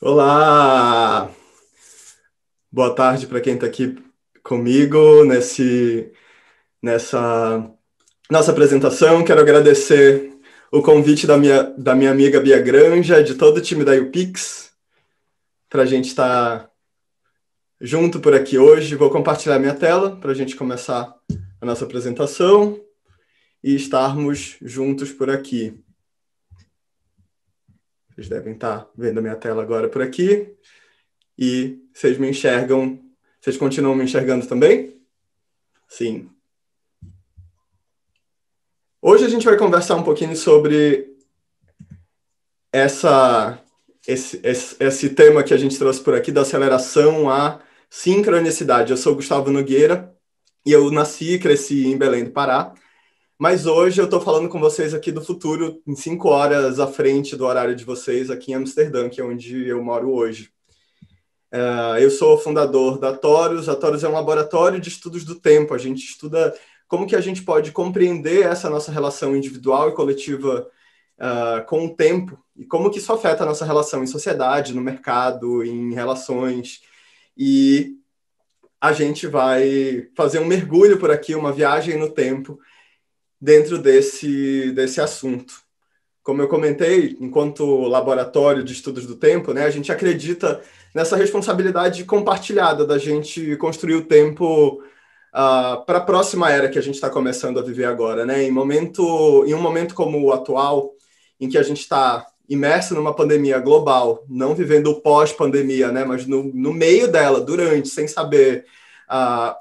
Olá! Boa tarde para quem está aqui comigo nesse, nessa nossa apresentação. Quero agradecer o convite da minha, da minha amiga Bia Granja, de todo o time da UPix, para a gente estar tá junto por aqui hoje. Vou compartilhar minha tela para a gente começar a nossa apresentação e estarmos juntos por aqui. Vocês devem estar tá vendo a minha tela agora por aqui. E vocês me enxergam. Vocês continuam me enxergando também? Sim. Hoje a gente vai conversar um pouquinho sobre essa, esse, esse, esse tema que a gente trouxe por aqui da aceleração à sincronicidade. Eu sou Gustavo Nogueira e eu nasci e cresci em Belém do Pará. Mas hoje eu estou falando com vocês aqui do futuro, em cinco horas à frente do horário de vocês, aqui em Amsterdã, que é onde eu moro hoje. É, eu sou fundador da Torus. A Torus é um laboratório de estudos do tempo. A gente estuda como que a gente pode compreender essa nossa relação individual e coletiva Uh, com o tempo e como que isso afeta a nossa relação em sociedade, no mercado, em relações. E a gente vai fazer um mergulho por aqui, uma viagem no tempo, dentro desse, desse assunto. Como eu comentei, enquanto laboratório de estudos do tempo, né, a gente acredita nessa responsabilidade compartilhada da gente construir o tempo uh, ah, para a próxima era que a gente está começando a viver agora. Né? Em, momento, em um momento como o atual, em que a gente está imerso numa pandemia global, não vivendo o pós-pandemia, né, mas no, no meio dela, durante, sem saber uh,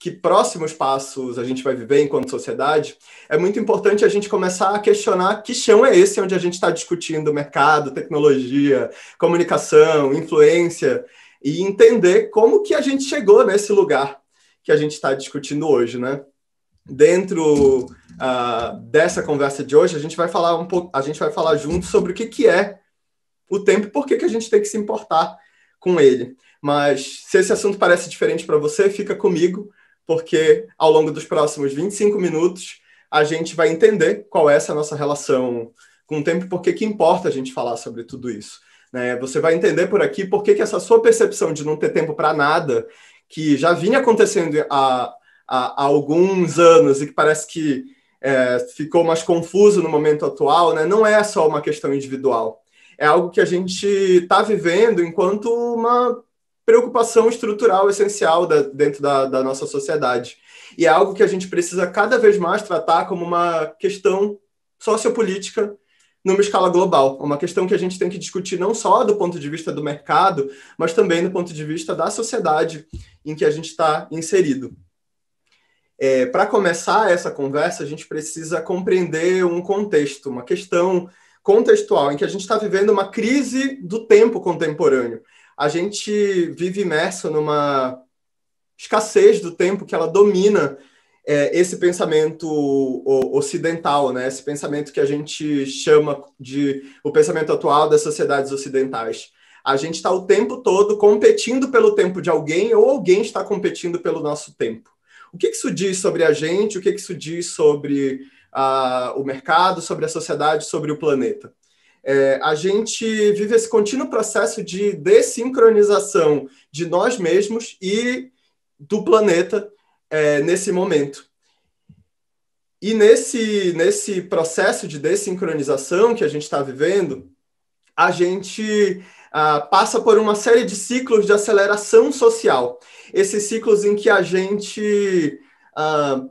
que próximos passos a gente vai viver enquanto sociedade, é muito importante a gente começar a questionar que chão é esse onde a gente está discutindo mercado, tecnologia, comunicação, influência, e entender como que a gente chegou nesse lugar que a gente está discutindo hoje, né? Dentro uh, dessa conversa de hoje, a gente vai falar um pouco, a gente vai falar junto sobre o que, que é o tempo e por que, que a gente tem que se importar com ele. Mas se esse assunto parece diferente para você, fica comigo porque ao longo dos próximos 25 minutos a gente vai entender qual é essa nossa relação com o tempo, porque que importa a gente falar sobre tudo isso. Né? Você vai entender por aqui por que, que essa sua percepção de não ter tempo para nada, que já vinha acontecendo há, há, há alguns anos e que parece que é, ficou mais confuso no momento atual, né? não é só uma questão individual. É algo que a gente está vivendo enquanto uma preocupação estrutural essencial da, dentro da, da nossa sociedade. E é algo que a gente precisa cada vez mais tratar como uma questão sociopolítica numa escala global. É uma questão que a gente tem que discutir não só do ponto de vista do mercado, mas também do ponto de vista da sociedade em que a gente está inserido. É, Para começar essa conversa, a gente precisa compreender um contexto, uma questão contextual em que a gente está vivendo uma crise do tempo contemporâneo a gente vive imerso numa escassez do tempo que ela domina é, esse pensamento ocidental, né? Esse pensamento que a gente chama de o pensamento atual das sociedades ocidentais. A gente está o tempo todo competindo pelo tempo de alguém ou alguém está competindo pelo nosso tempo. O que, isso diz sobre a gente? O que, isso diz sobre ah, o mercado, sobre a sociedade, sobre o planeta? É, a gente vive esse contínuo processo de desincronização de nós mesmos e do planeta é, nesse momento. E nesse, nesse processo de desincronização que a gente está vivendo, a gente ah, passa por uma série de ciclos de aceleração social. Esses ciclos em que a gente. Ah,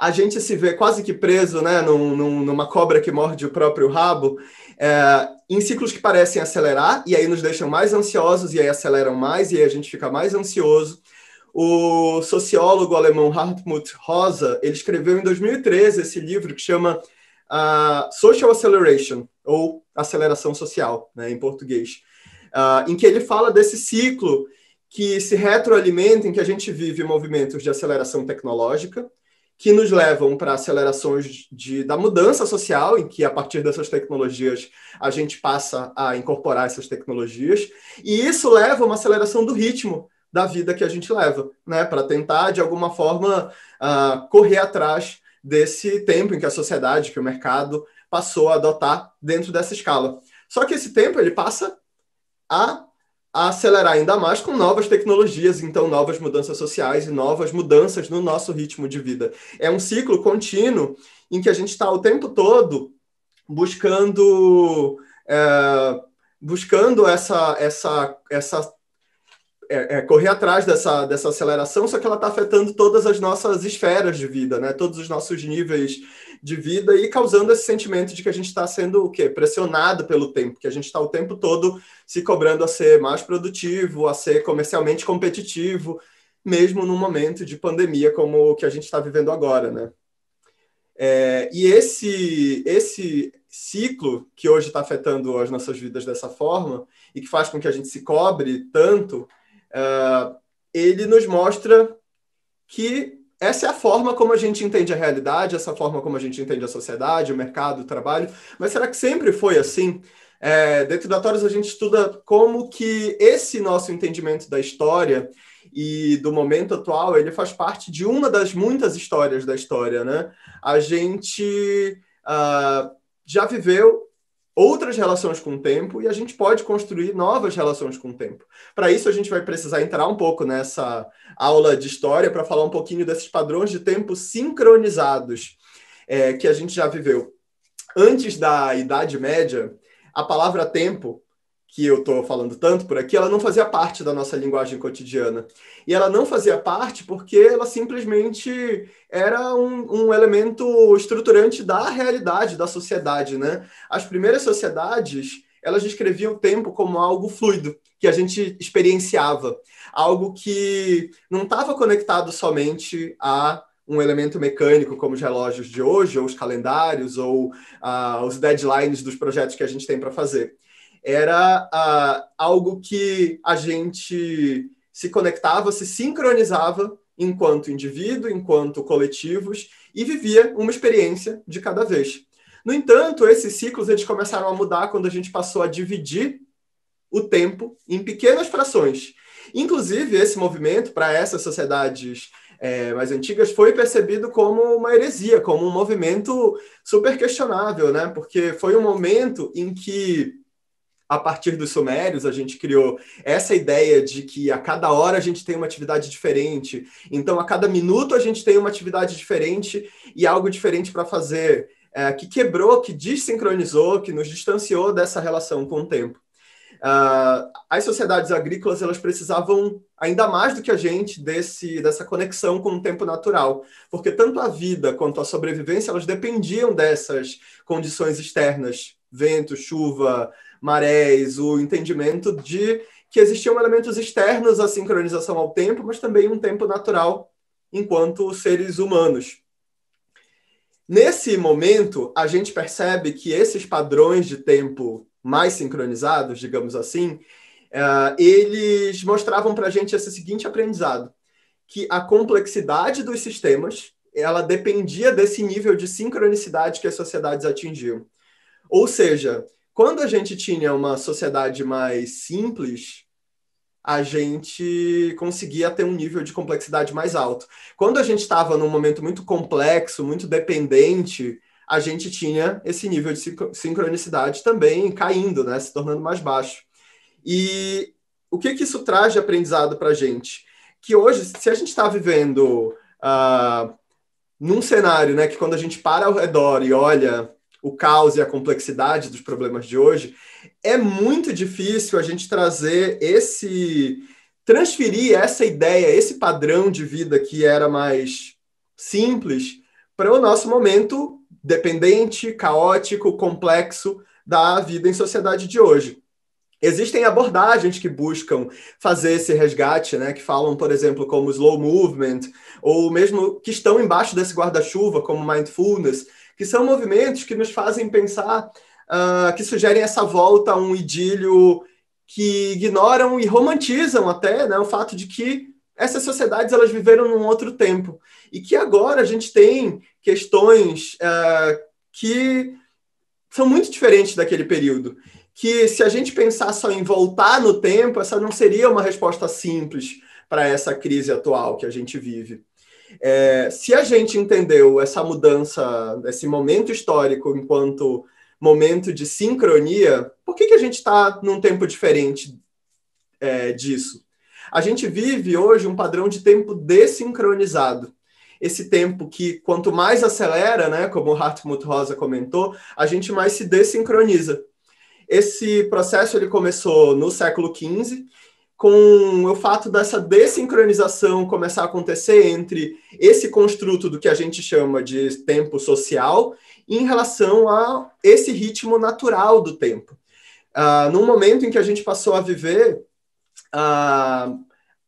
a gente se vê quase que preso né, num, num, numa cobra que morde o próprio rabo, é, em ciclos que parecem acelerar, e aí nos deixam mais ansiosos, e aí aceleram mais, e aí a gente fica mais ansioso. O sociólogo alemão Hartmut Rosa, ele escreveu em 2013 esse livro que chama uh, Social Acceleration, ou Aceleração Social, né, em português, uh, em que ele fala desse ciclo que se retroalimenta, em que a gente vive movimentos de aceleração tecnológica, que nos levam para acelerações de, da mudança social, em que a partir dessas tecnologias a gente passa a incorporar essas tecnologias, e isso leva a uma aceleração do ritmo da vida que a gente leva, né, para tentar de alguma forma uh, correr atrás desse tempo em que a sociedade, que o mercado passou a adotar dentro dessa escala. Só que esse tempo ele passa a a acelerar ainda mais com novas tecnologias, então novas mudanças sociais e novas mudanças no nosso ritmo de vida. É um ciclo contínuo em que a gente está o tempo todo buscando é, buscando essa, essa, essa é, é, correr atrás dessa, dessa aceleração, só que ela está afetando todas as nossas esferas de vida, né? todos os nossos níveis de vida e causando esse sentimento de que a gente está sendo o quê? pressionado pelo tempo, que a gente está o tempo todo se cobrando a ser mais produtivo, a ser comercialmente competitivo, mesmo num momento de pandemia como o que a gente está vivendo agora. Né? É, e esse, esse ciclo que hoje está afetando as nossas vidas dessa forma e que faz com que a gente se cobre tanto uh, ele nos mostra que essa é a forma como a gente entende a realidade, essa forma como a gente entende a sociedade, o mercado, o trabalho. Mas será que sempre foi assim? É, dentro da Torres a gente estuda como que esse nosso entendimento da história e do momento atual ele faz parte de uma das muitas histórias da história, né? A gente uh, já viveu outras relações com o tempo e a gente pode construir novas relações com o tempo. Para isso, a gente vai precisar entrar um pouco nessa aula de história para falar um pouquinho desses padrões de tempo sincronizados é, que a gente já viveu. Antes da Idade Média, a palavra tempo que eu estou falando tanto por aqui, ela não fazia parte da nossa linguagem cotidiana. E ela não fazia parte porque ela simplesmente era um, um elemento estruturante da realidade, da sociedade. Né? As primeiras sociedades elas descreviam o tempo como algo fluido, que a gente experienciava, algo que não estava conectado somente a um elemento mecânico, como os relógios de hoje, ou os calendários, ou uh, os deadlines dos projetos que a gente tem para fazer era ah, algo que a gente se conectava, se sincronizava enquanto indivíduo, enquanto coletivos, e vivia uma experiência de cada vez. No entanto, esses ciclos eles começaram a mudar quando a gente passou a dividir o tempo em pequenas frações. Inclusive, esse movimento, para essas sociedades é, mais antigas, foi percebido como uma heresia, como um movimento super questionável, né? porque foi um momento em que a partir dos sumérios, a gente criou essa ideia de que a cada hora a gente tem uma atividade diferente, então a cada minuto a gente tem uma atividade diferente e algo diferente para fazer, é, que quebrou, que desincronizou, que nos distanciou dessa relação com o tempo. Uh, as sociedades agrícolas elas precisavam ainda mais do que a gente desse dessa conexão com o tempo natural, porque tanto a vida quanto a sobrevivência elas dependiam dessas condições externas, vento, chuva, marés, o entendimento de que existiam elementos externos à sincronização ao tempo, mas também um tempo natural enquanto seres humanos. Nesse momento, a gente percebe que esses padrões de tempo mais sincronizados, digamos assim, eh, eles mostravam para a gente esse seguinte aprendizado, que a complexidade dos sistemas ela dependia desse nível de sincronicidade que as sociedades atingiam. Ou seja, quando a gente tinha uma sociedade mais simples, a gente conseguia ter um nível de complexidade mais alto. Quando a gente estava num momento muito complexo, muito dependente, a gente tinha esse nível de sincronicidade também caindo, né, se tornando mais baixo. E o que, que isso traz de aprendizado para a gente? Que hoje, se a gente está vivendo uh, num cenário né, que quando a gente para ao redor e olha o caos e a complexidade dos problemas de hoje, é muito difícil a gente trazer esse. transferir essa ideia, esse padrão de vida que era mais simples, para o nosso momento dependente, caótico, complexo da vida em sociedade de hoje. Existem abordagens que buscam fazer esse resgate, né, que falam, por exemplo, como slow movement, ou mesmo que estão embaixo desse guarda-chuva, como mindfulness, que são movimentos que nos fazem pensar, uh, que sugerem essa volta a um idílio que ignoram e romantizam até né, o fato de que essas sociedades elas viveram num outro tempo e que agora a gente tem questões uh, que são muito diferentes daquele período que se a gente pensar só em voltar no tempo essa não seria uma resposta simples para essa crise atual que a gente vive é, se a gente entendeu essa mudança, esse momento histórico enquanto momento de sincronia, por que, que a gente está num tempo diferente é, disso? A gente vive hoje um padrão de tempo desincronizado. Esse tempo que, quanto mais acelera, né, como o Hartmut Rosa comentou, a gente mais se dessincroniza. Esse processo ele começou no século XV com o fato dessa dessincronização começar a acontecer entre esse construto do que a gente chama de tempo social em relação a esse ritmo natural do tempo. Uh, num momento em que a gente passou a viver uh,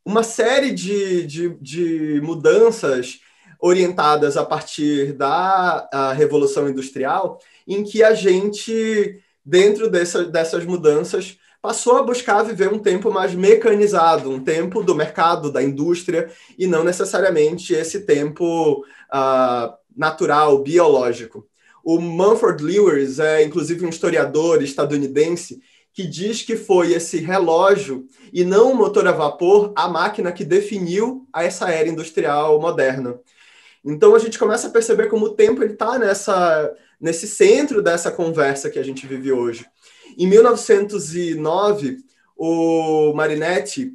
uma série de, de, de, mudanças orientadas a partir da a ah, Revolução Industrial, em que a gente, dentro dessa, dessas mudanças, passou a buscar viver um tempo mais mecanizado, um tempo do mercado, da indústria, e não necessariamente esse tempo uh, natural, biológico. O Manfred Lewis é, inclusive, um historiador estadunidense que diz que foi esse relógio e não o motor a vapor a máquina que definiu essa era industrial moderna. Então a gente começa a perceber como o tempo está nessa nesse centro dessa conversa que a gente vive hoje. Em 1909, o Marinetti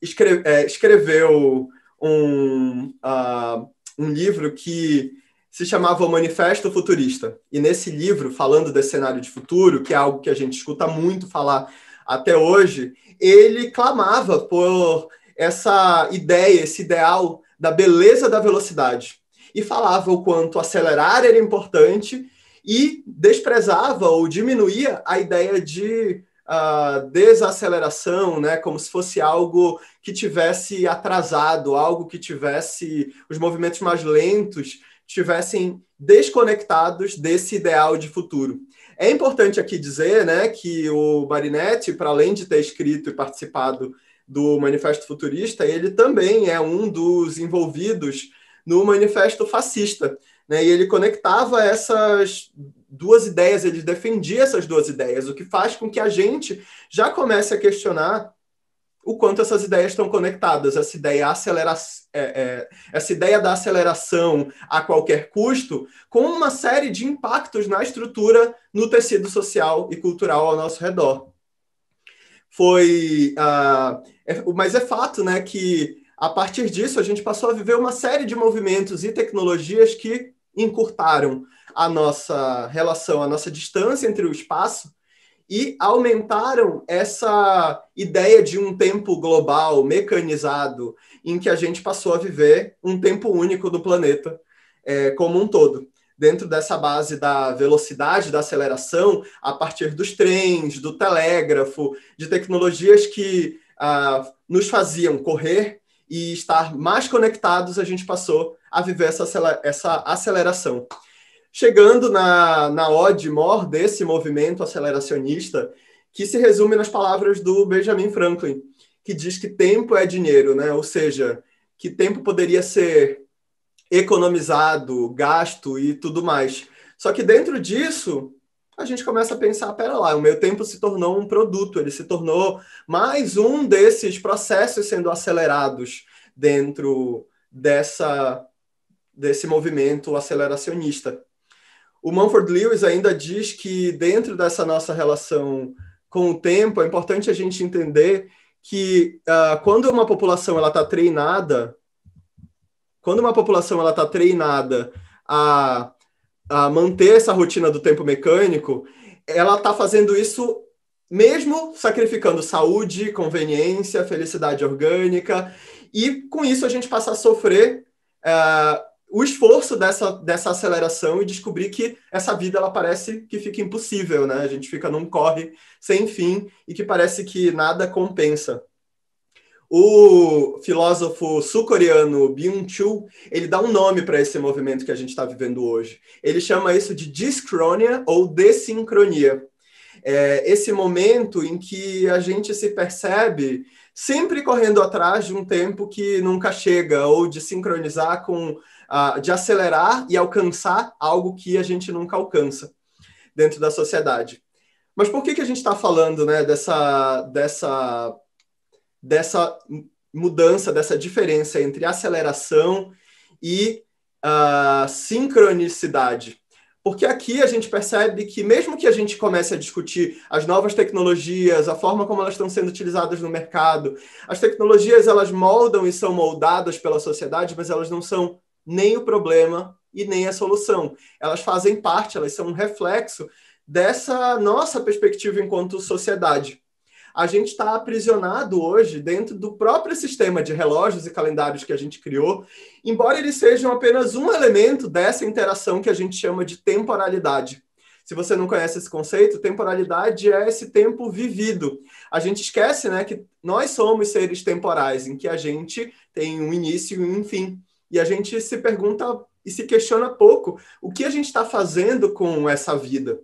escreve, é, escreveu um, uh, um livro que se chamava o Manifesto Futurista. E nesse livro, falando desse cenário de futuro, que é algo que a gente escuta muito falar até hoje, ele clamava por essa ideia, esse ideal da beleza da velocidade. E falava o quanto acelerar era importante e desprezava ou diminuía a ideia de uh, desaceleração, né, como se fosse algo que tivesse atrasado, algo que tivesse os movimentos mais lentos tivessem desconectados desse ideal de futuro. É importante aqui dizer, né, que o Marinetti, para além de ter escrito e participado do Manifesto Futurista, ele também é um dos envolvidos no Manifesto Fascista, né? E ele conectava essas duas ideias, ele defendia essas duas ideias, o que faz com que a gente já comece a questionar o quanto essas ideias estão conectadas, essa ideia, acelera é, é, essa ideia da aceleração a qualquer custo, com uma série de impactos na estrutura, no tecido social e cultural ao nosso redor. Foi, ah, é, mas é fato, né, que a partir disso a gente passou a viver uma série de movimentos e tecnologias que encurtaram a nossa relação, a nossa distância entre o espaço e aumentaram essa ideia de um tempo global, mecanizado, em que a gente passou a viver um tempo único do planeta é, como um todo. Dentro dessa base da velocidade, da aceleração, a partir dos trens, do telégrafo, de tecnologias que ah, nos faziam correr e estar mais conectados, a gente passou a viver essa, essa aceleração. Chegando na, na ode mor desse movimento aceleracionista, que se resume nas palavras do Benjamin Franklin, que diz que tempo é dinheiro, né? ou seja, que tempo poderia ser economizado, gasto e tudo mais. Só que dentro disso, a gente começa a pensar, pera lá, o meu tempo se tornou um produto, ele se tornou mais um desses processos sendo acelerados dentro dessa desse movimento aceleracionista. O Mumford Lewis ainda diz que dentro dessa nossa relação com o tempo é importante a gente entender que uh, quando uma população ela está treinada, quando uma população ela está treinada a a manter essa rotina do tempo mecânico, ela está fazendo isso mesmo sacrificando saúde, conveniência, felicidade orgânica, e com isso a gente passa a sofrer uh, o esforço dessa, dessa aceleração e descobrir que essa vida ela parece que fica impossível, né? A gente fica num corre sem fim e que parece que nada compensa. O filósofo sul-coreano Byung-chul, ele dá um nome para esse movimento que a gente está vivendo hoje. Ele chama isso de discrônia ou desincronia. É esse momento em que a gente se percebe sempre correndo atrás de um tempo que nunca chega, ou de sincronizar com, uh, de acelerar e alcançar algo que a gente nunca alcança dentro da sociedade. Mas por que, que a gente está falando né, dessa, dessa dessa mudança, dessa diferença entre aceleração e uh, sincronicidade. Porque aqui a gente percebe que, mesmo que a gente comece a discutir as novas tecnologias, a forma como elas estão sendo utilizadas no mercado, as tecnologias elas moldam e são moldadas pela sociedade, mas elas não são nem o problema e nem a solução. Elas fazem parte, elas são um reflexo dessa nossa perspectiva enquanto sociedade a gente está aprisionado hoje dentro do próprio sistema de relógios e calendários que a gente criou, embora eles sejam apenas um elemento dessa interação que a gente chama de temporalidade. Se você não conhece esse conceito, temporalidade é esse tempo vivido. A gente esquece né, que nós somos seres temporais, em que a gente tem um início e um fim. E a gente se pergunta e se questiona pouco o que a gente está fazendo com essa vida.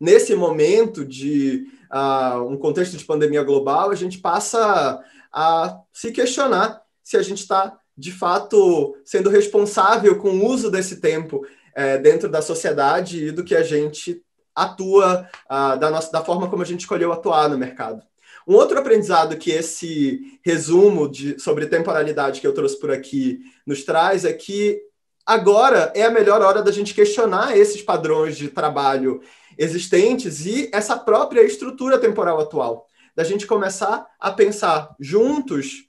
Nesse momento de uh, um contexto de pandemia global, a gente passa a se questionar se a gente está, de fato, sendo responsável com o uso desse tempo uh, dentro da sociedade e do que a gente atua, uh, da, nossa, da forma como a gente escolheu atuar no mercado. Um outro aprendizado que esse resumo de, sobre temporalidade que eu trouxe por aqui nos traz é que agora é a melhor hora da gente questionar esses padrões de trabalho existentes e essa própria estrutura temporal atual. Da gente começar a pensar juntos,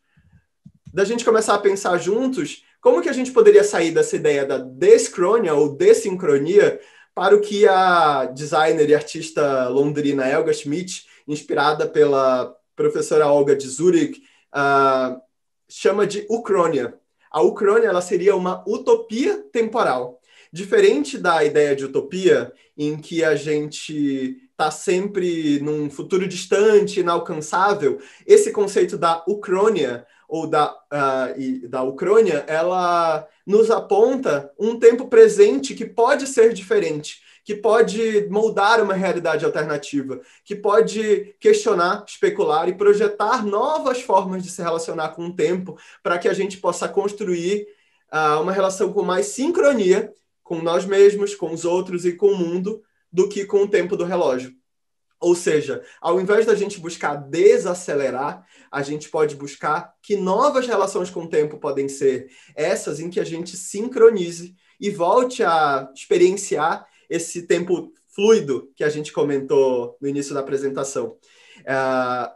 da gente começar a pensar juntos como que a gente poderia sair dessa ideia da descrônia ou desincronia para o que a designer e artista londrina Elga Schmidt, inspirada pela professora Olga de Zurich, uh, chama de ucrônia. A ucrônia ela seria uma utopia temporal. Diferente da ideia de utopia, em que a gente está sempre num futuro distante, inalcançável, esse conceito da Ucrônia ou da, uh, e, da Ucrânia, ela nos aponta um tempo presente que pode ser diferente, que pode moldar uma realidade alternativa, que pode questionar, especular e projetar novas formas de se relacionar com o tempo para que a gente possa construir uh, uma relação com mais sincronia com nós mesmos, com os outros e com o mundo do que com o tempo do relógio. Ou seja, ao invés da gente buscar desacelerar, a gente pode buscar que novas relações com o tempo podem ser essas em que a gente sincronize e volte a experienciar esse tempo fluido que a gente comentou no início da apresentação. Uh,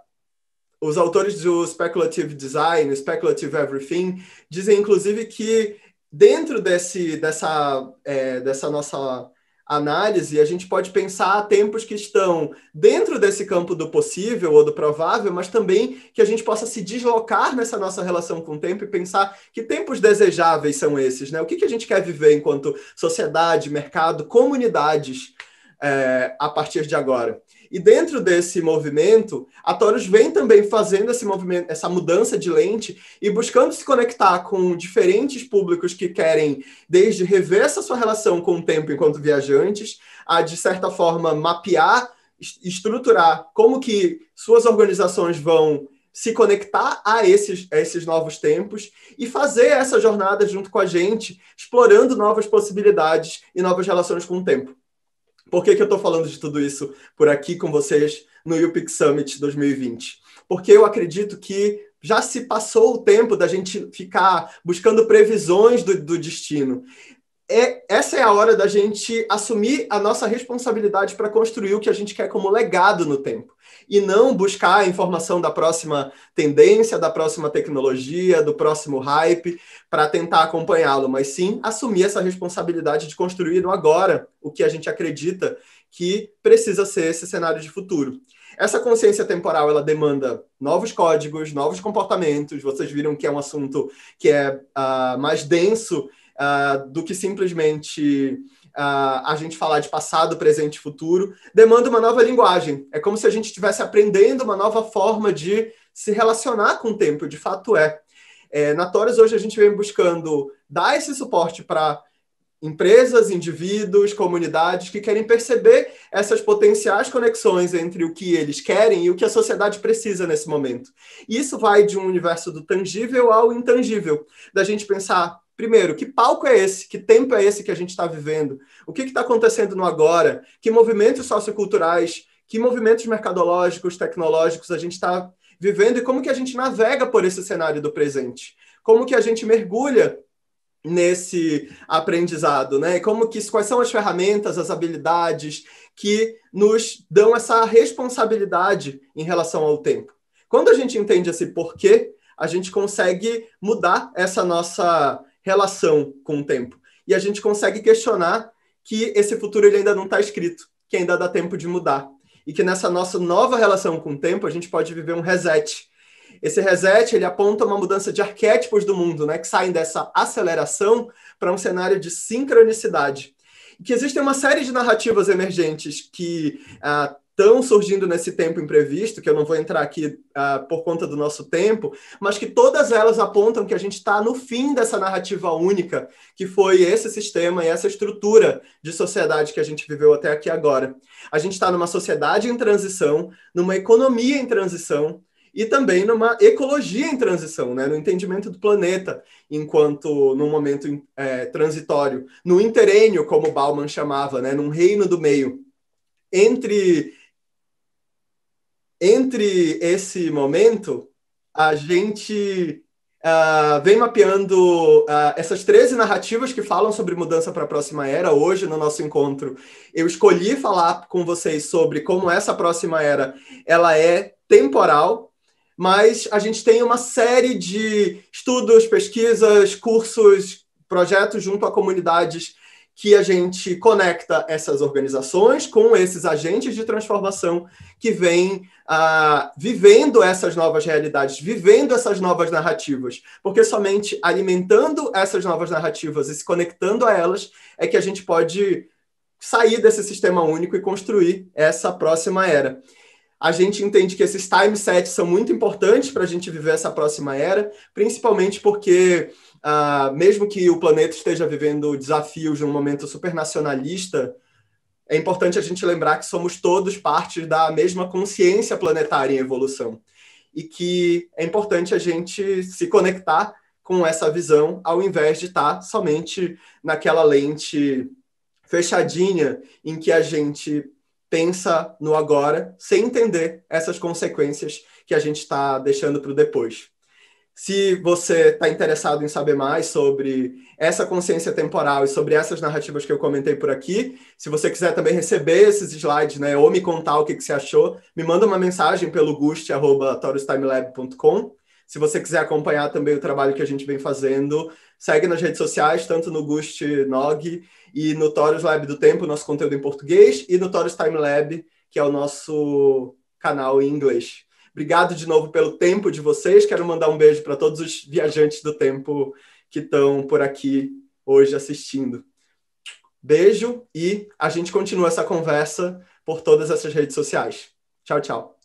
os autores do Speculative Design, Speculative Everything, dizem inclusive que dentro desse, dessa, é, dessa nossa análise, a gente pode pensar tempos que estão dentro desse campo do possível ou do provável, mas também que a gente possa se deslocar nessa nossa relação com o tempo e pensar que tempos desejáveis são esses, né? O que, que a gente quer viver enquanto sociedade, mercado, comunidades é, a partir de agora. E dentro desse movimento, a Taurus vem também fazendo esse movimento, essa mudança de lente e buscando se conectar com diferentes públicos que querem, desde rever essa sua relação com o tempo enquanto viajantes, a de certa forma mapear, estruturar como que suas organizações vão se conectar a esses, a esses novos tempos e fazer essa jornada junto com a gente, explorando novas possibilidades e novas relações com o tempo. Por que, que eu estou falando de tudo isso por aqui com vocês no UPIC Summit 2020? Porque eu acredito que já se passou o tempo da gente ficar buscando previsões do, do destino é, essa é a hora da gente assumir a nossa responsabilidade para construir o que a gente quer como legado no tempo. E não buscar a informação da próxima tendência, da próxima tecnologia, do próximo hype, para tentar acompanhá-lo, mas sim assumir essa responsabilidade de construir no agora o que a gente acredita que precisa ser esse cenário de futuro. Essa consciência temporal ela demanda novos códigos, novos comportamentos. Vocês viram que é um assunto que é uh, mais denso uh, do que simplesmente uh, a gente falar de passado, presente e futuro, demanda uma nova linguagem. É como se a gente estivesse aprendendo uma nova forma de se relacionar com o tempo, de fato é. é na Torres, hoje, a gente vem buscando dar esse suporte para empresas, indivíduos, comunidades que querem perceber essas potenciais conexões entre o que eles querem e o que a sociedade precisa nesse momento. E isso vai de um universo do tangível ao intangível, da gente pensar Primeiro, que palco é esse? Que tempo é esse que a gente está vivendo? O que está acontecendo no agora? Que movimentos socioculturais, que movimentos mercadológicos, tecnológicos a gente está vivendo e como que a gente navega por esse cenário do presente? Como que a gente mergulha nesse aprendizado, né? Como que quais são as ferramentas, as habilidades que nos dão essa responsabilidade em relação ao tempo? Quando a gente entende esse porquê, a gente consegue mudar essa nossa relação com o tempo. E a gente consegue questionar que esse futuro ele ainda não está escrito, que ainda dá tempo de mudar. E que nessa nossa nova relação com o tempo, a gente pode viver um reset. Esse reset ele aponta uma mudança de arquétipos do mundo, né, que saem dessa aceleração para um cenário de sincronicidade. E que existem uma série de narrativas emergentes que ah, estão surgindo nesse tempo imprevisto, que eu não vou entrar aqui uh, por conta do nosso tempo, mas que todas elas apontam que a gente está no fim dessa narrativa única, que foi esse sistema e essa estrutura de sociedade que a gente viveu até aqui agora. A gente está numa sociedade em transição, numa economia em transição, e também numa ecologia em transição, né? no entendimento do planeta, enquanto num momento é, transitório, no interênio, como Bauman chamava, né? num reino do meio. Entre entre esse momento, a gente uh, vem mapeando uh, essas 13 narrativas que falam sobre mudança para a próxima era. Hoje, no nosso encontro, eu escolhi falar com vocês sobre como essa próxima era ela é temporal, mas a gente tem uma série de estudos, pesquisas, cursos, projetos junto a comunidades que a gente conecta essas organizações com esses agentes de transformação que vêm ah, vivendo essas novas realidades, vivendo essas novas narrativas, porque somente alimentando essas novas narrativas e se conectando a elas é que a gente pode sair desse sistema único e construir essa próxima era. A gente entende que esses time sets são muito importantes para a gente viver essa próxima era, principalmente porque ah, mesmo que o planeta esteja vivendo desafios num momento supernacionalista, é importante a gente lembrar que somos todos partes da mesma consciência planetária em evolução e que é importante a gente se conectar com essa visão ao invés de estar somente naquela lente fechadinha em que a gente pensa no agora sem entender essas consequências que a gente está deixando para o depois. Se você está interessado em saber mais sobre essa consciência temporal e sobre essas narrativas que eu comentei por aqui, se você quiser também receber esses slides, né, ou me contar o que, que você achou, me manda uma mensagem pelo guste@torustimelab.com. Se você quiser acompanhar também o trabalho que a gente vem fazendo, segue nas redes sociais, tanto no Gust Nog e no Torus Lab do Tempo, nosso conteúdo em português, e no Torus Time Lab, que é o nosso canal em inglês. Obrigado de novo pelo tempo de vocês. Quero mandar um beijo para todos os viajantes do tempo que estão por aqui hoje assistindo. Beijo e a gente continua essa conversa por todas essas redes sociais. Tchau, tchau.